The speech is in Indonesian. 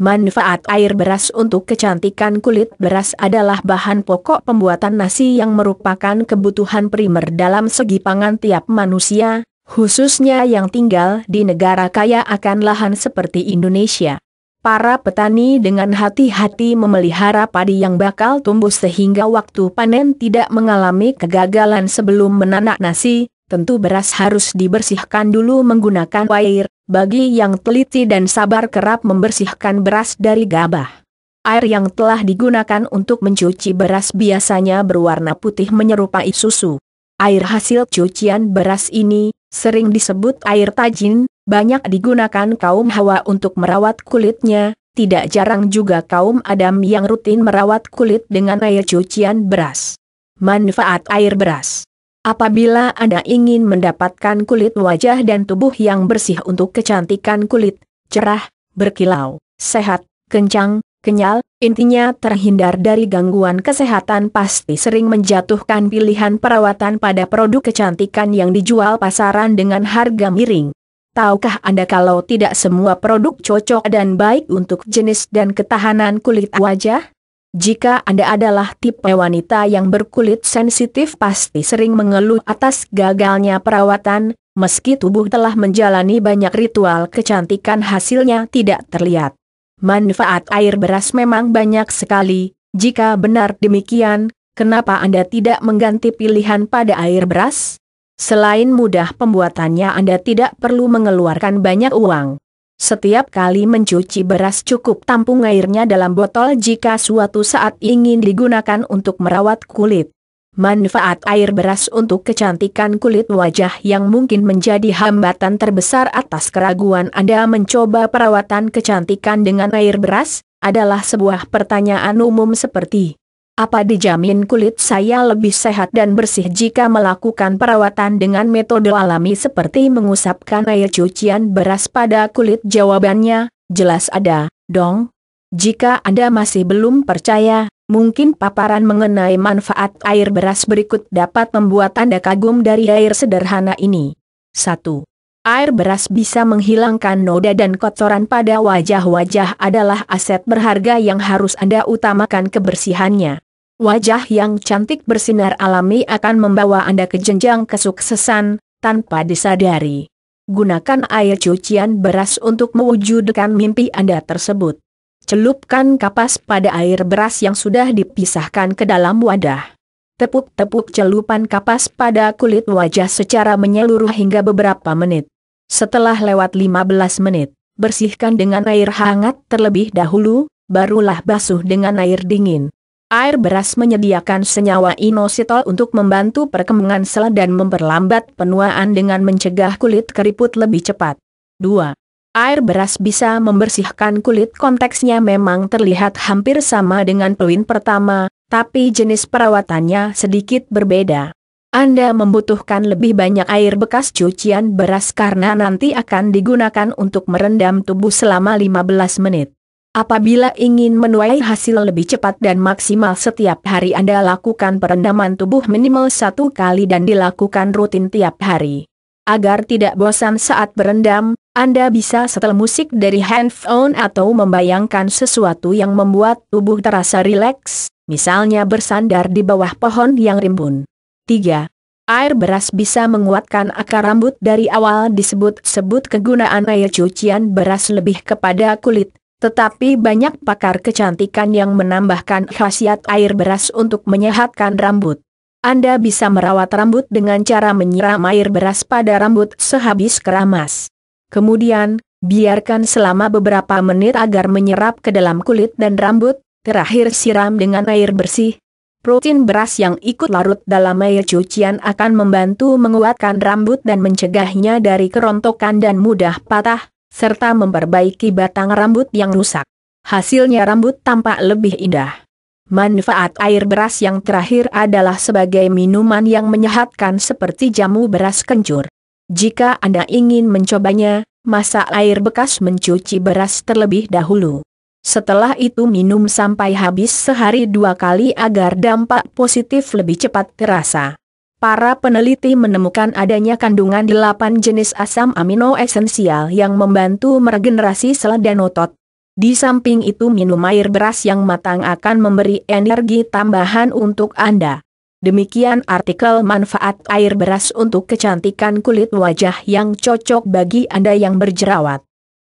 Manfaat air beras untuk kecantikan kulit beras adalah bahan pokok pembuatan nasi yang merupakan kebutuhan primer dalam segi pangan tiap manusia, khususnya yang tinggal di negara kaya akan lahan seperti Indonesia. Para petani dengan hati-hati memelihara padi yang bakal tumbuh sehingga waktu panen tidak mengalami kegagalan sebelum menanak nasi, tentu beras harus dibersihkan dulu menggunakan air, bagi yang teliti dan sabar kerap membersihkan beras dari gabah. Air yang telah digunakan untuk mencuci beras biasanya berwarna putih menyerupai susu. Air hasil cucian beras ini, sering disebut air tajin, banyak digunakan kaum Hawa untuk merawat kulitnya, tidak jarang juga kaum Adam yang rutin merawat kulit dengan air cucian beras. Manfaat air beras Apabila Anda ingin mendapatkan kulit wajah dan tubuh yang bersih untuk kecantikan kulit, cerah, berkilau, sehat, kencang, kenyal, intinya terhindar dari gangguan kesehatan pasti sering menjatuhkan pilihan perawatan pada produk kecantikan yang dijual pasaran dengan harga miring. Tahukah Anda kalau tidak semua produk cocok dan baik untuk jenis dan ketahanan kulit wajah? Jika Anda adalah tipe wanita yang berkulit sensitif pasti sering mengeluh atas gagalnya perawatan, meski tubuh telah menjalani banyak ritual kecantikan hasilnya tidak terlihat. Manfaat air beras memang banyak sekali, jika benar demikian, kenapa Anda tidak mengganti pilihan pada air beras? Selain mudah pembuatannya Anda tidak perlu mengeluarkan banyak uang. Setiap kali mencuci beras cukup tampung airnya dalam botol jika suatu saat ingin digunakan untuk merawat kulit. Manfaat air beras untuk kecantikan kulit wajah yang mungkin menjadi hambatan terbesar atas keraguan Anda mencoba perawatan kecantikan dengan air beras, adalah sebuah pertanyaan umum seperti apa dijamin kulit saya lebih sehat dan bersih jika melakukan perawatan dengan metode alami seperti mengusapkan air cucian beras pada kulit? Jawabannya, jelas ada, dong. Jika Anda masih belum percaya, mungkin paparan mengenai manfaat air beras berikut dapat membuat Anda kagum dari air sederhana ini. 1. Air beras bisa menghilangkan noda dan kotoran pada wajah-wajah adalah aset berharga yang harus Anda utamakan kebersihannya. Wajah yang cantik bersinar alami akan membawa Anda ke jenjang kesuksesan, tanpa disadari. Gunakan air cucian beras untuk mewujudkan mimpi Anda tersebut. Celupkan kapas pada air beras yang sudah dipisahkan ke dalam wadah. Tepuk-tepuk celupan kapas pada kulit wajah secara menyeluruh hingga beberapa menit. Setelah lewat 15 menit, bersihkan dengan air hangat terlebih dahulu, barulah basuh dengan air dingin. Air beras menyediakan senyawa inositol untuk membantu perkembangan sel dan memperlambat penuaan dengan mencegah kulit keriput lebih cepat. 2. Air beras bisa membersihkan kulit konteksnya memang terlihat hampir sama dengan pelin pertama, tapi jenis perawatannya sedikit berbeda. Anda membutuhkan lebih banyak air bekas cucian beras karena nanti akan digunakan untuk merendam tubuh selama 15 menit. Apabila ingin menuai hasil lebih cepat dan maksimal setiap hari Anda lakukan perendaman tubuh minimal satu kali dan dilakukan rutin tiap hari. Agar tidak bosan saat berendam, Anda bisa setel musik dari handphone atau membayangkan sesuatu yang membuat tubuh terasa rileks, misalnya bersandar di bawah pohon yang rimbun. 3. Air beras bisa menguatkan akar rambut dari awal disebut-sebut kegunaan air cucian beras lebih kepada kulit, tetapi banyak pakar kecantikan yang menambahkan khasiat air beras untuk menyehatkan rambut. Anda bisa merawat rambut dengan cara menyiram air beras pada rambut sehabis keramas. Kemudian, biarkan selama beberapa menit agar menyerap ke dalam kulit dan rambut, terakhir siram dengan air bersih. Protein beras yang ikut larut dalam air cucian akan membantu menguatkan rambut dan mencegahnya dari kerontokan dan mudah patah serta memperbaiki batang rambut yang rusak. Hasilnya rambut tampak lebih indah. Manfaat air beras yang terakhir adalah sebagai minuman yang menyehatkan seperti jamu beras kencur. Jika Anda ingin mencobanya, masak air bekas mencuci beras terlebih dahulu. Setelah itu minum sampai habis sehari dua kali agar dampak positif lebih cepat terasa para peneliti menemukan adanya kandungan 8 jenis asam amino esensial yang membantu meregenerasi sel dan otot. Di samping itu minum air beras yang matang akan memberi energi tambahan untuk Anda. Demikian artikel manfaat air beras untuk kecantikan kulit wajah yang cocok bagi Anda yang berjerawat.